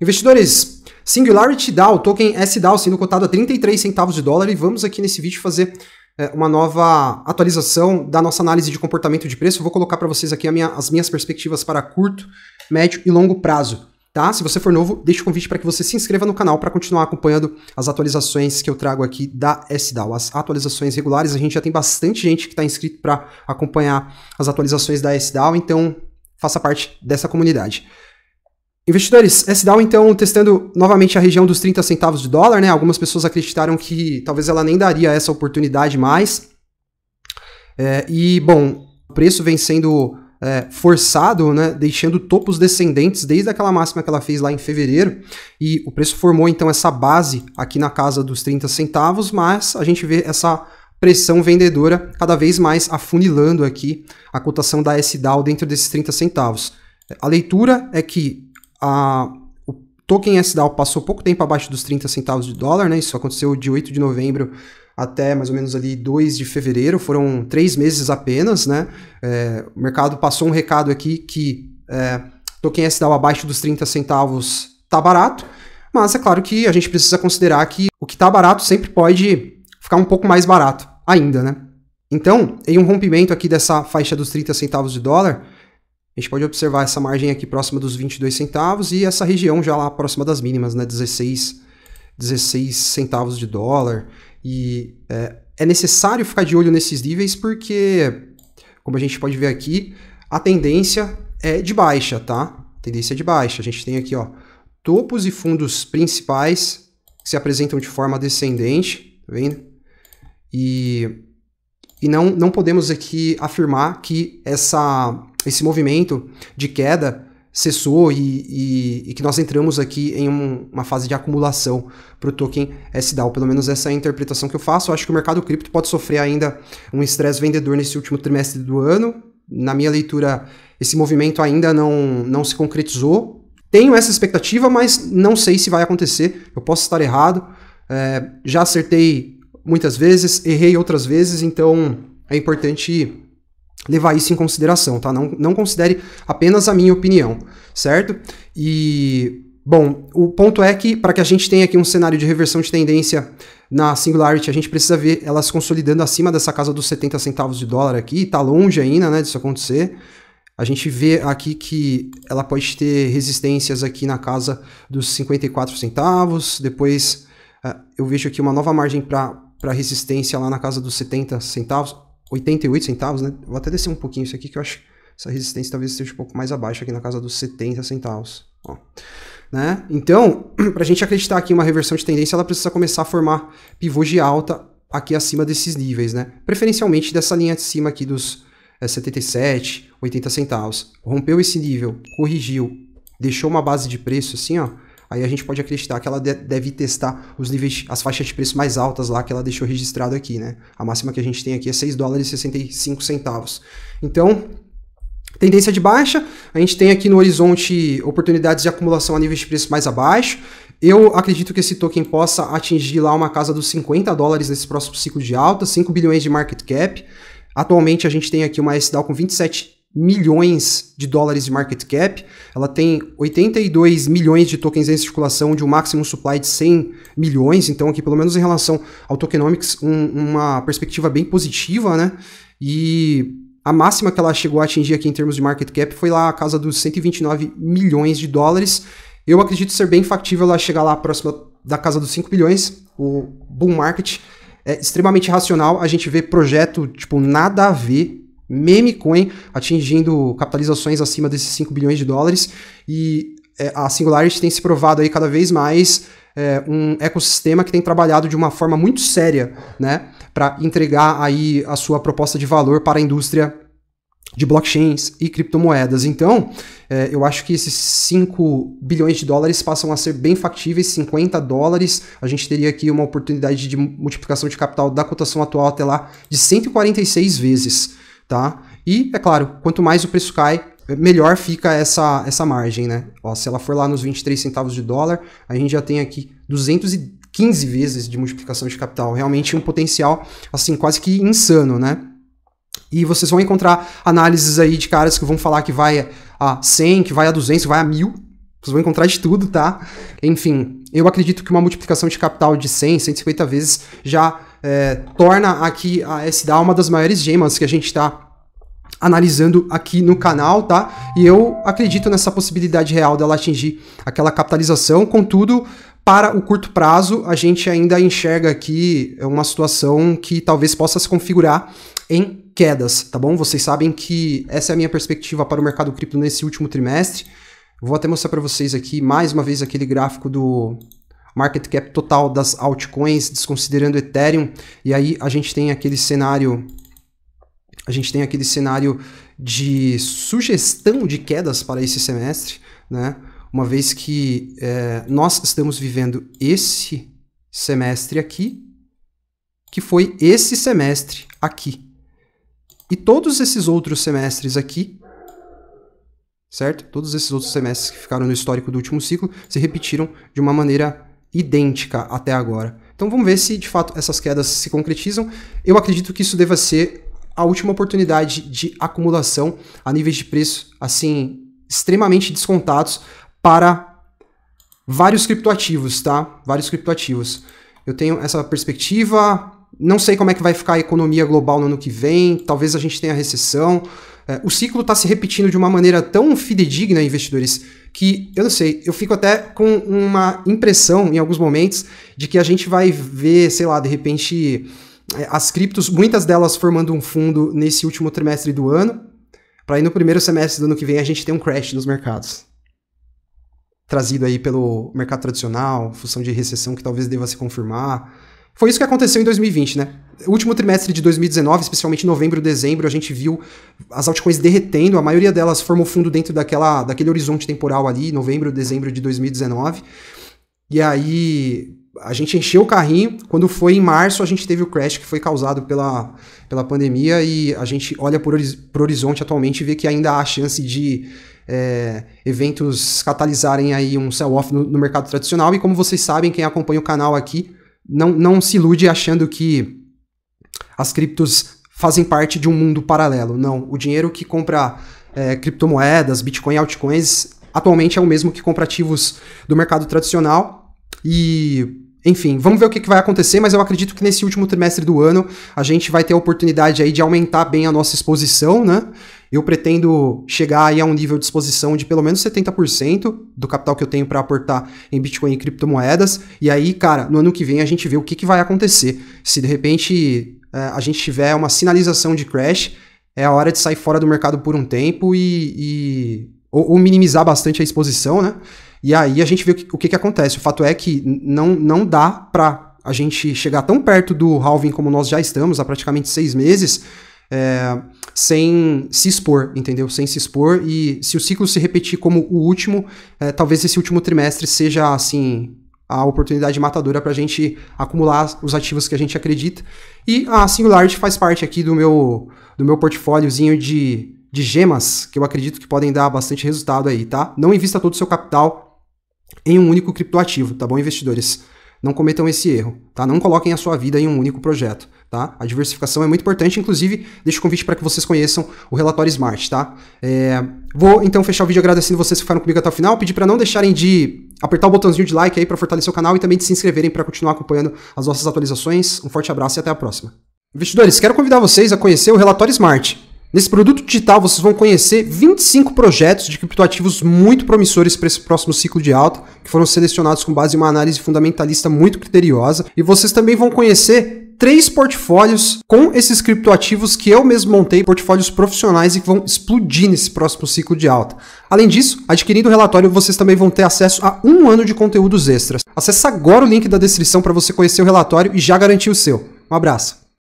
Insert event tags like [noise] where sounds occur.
Investidores, Singularity DAO, token SDAO sendo cotado a 33 centavos de dólar e vamos aqui nesse vídeo fazer é, uma nova atualização da nossa análise de comportamento de preço. Eu vou colocar para vocês aqui minha, as minhas perspectivas para curto, médio e longo prazo. Tá? Se você for novo, deixe o convite para que você se inscreva no canal para continuar acompanhando as atualizações que eu trago aqui da SDAO. As atualizações regulares, a gente já tem bastante gente que está inscrito para acompanhar as atualizações da SDAO, então faça parte dessa comunidade. Investidores, SDAO então testando novamente a região dos 30 centavos de dólar, né? Algumas pessoas acreditaram que talvez ela nem daria essa oportunidade mais. É, e, bom, o preço vem sendo é, forçado, né? Deixando topos descendentes desde aquela máxima que ela fez lá em fevereiro. E o preço formou então essa base aqui na casa dos 30 centavos, mas a gente vê essa pressão vendedora cada vez mais afunilando aqui a cotação da SDAO dentro desses 30 centavos. A leitura é que a, o token SDAO passou pouco tempo abaixo dos 30 centavos de dólar, né? Isso aconteceu de 8 de novembro até mais ou menos ali 2 de fevereiro, foram três meses apenas, né? É, o mercado passou um recado aqui que é, token SDAO abaixo dos 30 centavos tá barato, mas é claro que a gente precisa considerar que o que tá barato sempre pode ficar um pouco mais barato ainda, né? Então, em um rompimento aqui dessa faixa dos 30 centavos de dólar, a gente pode observar essa margem aqui próxima dos 22 centavos e essa região já lá próxima das mínimas, né? 16, 16 centavos de dólar. E é, é necessário ficar de olho nesses níveis porque, como a gente pode ver aqui, a tendência é de baixa, tá? A tendência é de baixa. A gente tem aqui, ó, topos e fundos principais que se apresentam de forma descendente, tá vendo? E, e não, não podemos aqui afirmar que essa esse movimento de queda cessou e, e, e que nós entramos aqui em um, uma fase de acumulação para o token SDAO. Pelo menos essa é a interpretação que eu faço. Eu acho que o mercado cripto pode sofrer ainda um estresse vendedor nesse último trimestre do ano. Na minha leitura, esse movimento ainda não, não se concretizou. Tenho essa expectativa, mas não sei se vai acontecer. Eu posso estar errado. É, já acertei muitas vezes, errei outras vezes, então é importante levar isso em consideração, tá? Não, não considere apenas a minha opinião, certo? E, bom, o ponto é que para que a gente tenha aqui um cenário de reversão de tendência na Singularity, a gente precisa ver elas consolidando acima dessa casa dos 70 centavos de dólar aqui, tá longe ainda, né, disso acontecer. A gente vê aqui que ela pode ter resistências aqui na casa dos 54 centavos, depois ah, eu vejo aqui uma nova margem para resistência lá na casa dos 70 centavos, 88 centavos, né? Vou até descer um pouquinho isso aqui, que eu acho que essa resistência talvez esteja um pouco mais abaixo, aqui na casa dos 70 centavos. Ó. Né? Então, [clears throat] para a gente acreditar aqui em uma reversão de tendência, ela precisa começar a formar pivô de alta aqui acima desses níveis, né? Preferencialmente dessa linha de cima aqui dos é, 77, 80 centavos. Rompeu esse nível, corrigiu, deixou uma base de preço assim, ó aí a gente pode acreditar que ela de deve testar os níveis, as faixas de preço mais altas lá que ela deixou registrado aqui, né? A máxima que a gente tem aqui é 6 dólares e 65 centavos. Então, tendência de baixa, a gente tem aqui no horizonte oportunidades de acumulação a níveis de preço mais abaixo. Eu acredito que esse token possa atingir lá uma casa dos 50 dólares nesse próximo ciclo de alta, 5 bilhões de market cap. Atualmente a gente tem aqui uma SDAO com 27 milhões de dólares de market cap, ela tem 82 milhões de tokens em circulação de um máximo supply de 100 milhões, então aqui pelo menos em relação ao tokenomics um, uma perspectiva bem positiva, né? E a máxima que ela chegou a atingir aqui em termos de market cap foi lá a casa dos 129 milhões de dólares. Eu acredito ser bem factível ela chegar lá próxima da casa dos 5 bilhões, o bull market é extremamente racional, a gente vê projeto tipo nada a ver Memecoin atingindo capitalizações acima desses 5 bilhões de dólares e é, a Singularity tem se provado aí cada vez mais é, um ecossistema que tem trabalhado de uma forma muito séria, né, para entregar aí a sua proposta de valor para a indústria de blockchains e criptomoedas. Então, é, eu acho que esses 5 bilhões de dólares passam a ser bem factíveis, 50 dólares. A gente teria aqui uma oportunidade de multiplicação de capital da cotação atual até lá de 146 vezes tá? E, é claro, quanto mais o preço cai, é, melhor fica essa, essa margem, né? Ó, se ela for lá nos 23 centavos de dólar, a gente já tem aqui 215 vezes de multiplicação de capital. Realmente um potencial, assim, quase que insano, né? E vocês vão encontrar análises aí de caras que vão falar que vai a 100, que vai a 200, que vai a 1000. Vocês vão encontrar de tudo, tá? Enfim, eu acredito que uma multiplicação de capital de 100, 150 vezes já é, torna aqui a SDA uma das maiores gemas que a gente está analisando aqui no canal, tá? E eu acredito nessa possibilidade real dela atingir aquela capitalização, contudo, para o curto prazo, a gente ainda enxerga aqui uma situação que talvez possa se configurar em quedas, tá bom? Vocês sabem que essa é a minha perspectiva para o mercado cripto nesse último trimestre. Vou até mostrar para vocês aqui mais uma vez aquele gráfico do market cap total das altcoins, desconsiderando Ethereum, e aí a gente tem aquele cenário a gente tem aquele cenário de sugestão de quedas para esse semestre, né? Uma vez que é, nós estamos vivendo esse semestre aqui, que foi esse semestre aqui. E todos esses outros semestres aqui, certo? Todos esses outros semestres que ficaram no histórico do último ciclo se repetiram de uma maneira idêntica até agora. Então vamos ver se de fato essas quedas se concretizam. Eu acredito que isso deva ser a última oportunidade de acumulação a níveis de preço assim extremamente descontados para vários criptoativos, tá? Vários criptoativos. Eu tenho essa perspectiva. Não sei como é que vai ficar a economia global no ano que vem. Talvez a gente tenha recessão. É, o ciclo está se repetindo de uma maneira tão fidedigna, investidores, que, eu não sei, eu fico até com uma impressão em alguns momentos de que a gente vai ver, sei lá, de repente é, as criptos, muitas delas formando um fundo nesse último trimestre do ano, para aí no primeiro semestre do ano que vem a gente ter um crash nos mercados. Trazido aí pelo mercado tradicional, função de recessão que talvez deva se confirmar. Foi isso que aconteceu em 2020, né? O último trimestre de 2019, especialmente novembro e dezembro, a gente viu as altcoins derretendo, a maioria delas formou fundo dentro daquela, daquele horizonte temporal ali, novembro, e dezembro de 2019. E aí a gente encheu o carrinho. Quando foi em março, a gente teve o crash que foi causado pela, pela pandemia e a gente olha para o horizonte atualmente e vê que ainda há chance de é, eventos catalisarem aí um sell-off no, no mercado tradicional. E como vocês sabem, quem acompanha o canal aqui, não, não se ilude achando que as criptos fazem parte de um mundo paralelo. Não. O dinheiro que compra é, criptomoedas, Bitcoin, altcoins, atualmente é o mesmo que compra ativos do mercado tradicional. E enfim, vamos ver o que, vai acontecer, mas eu acredito que nesse último trimestre do ano a gente vai ter a oportunidade aí de aumentar bem a nossa exposição, né? Eu pretendo chegar aí a um nível de exposição de pelo menos 70% do capital que eu tenho para aportar em Bitcoin e criptomoedas. E aí, cara, no ano que vem a gente vê o que, que vai acontecer. Se de repente eh, a gente tiver uma sinalização de crash, é a hora de sair fora do mercado por um tempo e. e ou, ou minimizar bastante a exposição, né? E aí a gente vê o que, o que, que acontece. O fato é que não, não dá para a gente chegar tão perto do halving como nós já estamos, há praticamente seis meses, é, sem se expor, entendeu? Sem se expor. E se o ciclo se repetir como o último, é, talvez esse último trimestre seja assim a oportunidade matadora para a gente acumular os ativos que a gente acredita. E a Singularity faz parte aqui do meu, do meu portfóliozinho de, de gemas, que eu acredito que podem dar bastante resultado aí, tá? Não invista todo o seu capital em um único criptoativo, tá bom, investidores? Não cometam esse erro, tá? Não coloquem a sua vida em um único projeto, tá? A diversificação é muito importante, inclusive, deixo o convite para que vocês conheçam o relatório Smart, tá? É... Vou então fechar o vídeo agradecendo vocês que ficaram comigo até o final, pedir para não deixarem de apertar o botãozinho de like aí para fortalecer o canal e também de se inscreverem para continuar acompanhando as nossas atualizações. Um forte abraço e até a próxima. Investidores, quero convidar vocês a conhecer o relatório Smart. Nesse produto digital, vocês vão conhecer 25 projetos de criptoativos muito promissores para esse próximo ciclo de alta, que foram selecionados com base em uma análise fundamentalista muito criteriosa, e vocês também vão conhecer três portfólios com esses criptoativos que eu mesmo montei, portfólios profissionais e que vão explodir nesse próximo ciclo de alta. Além disso, adquirindo o relatório, vocês também vão ter acesso a um ano de conteúdos extras. Acesse agora o link da descrição para você conhecer o relatório e já garantir o seu. Um abraço!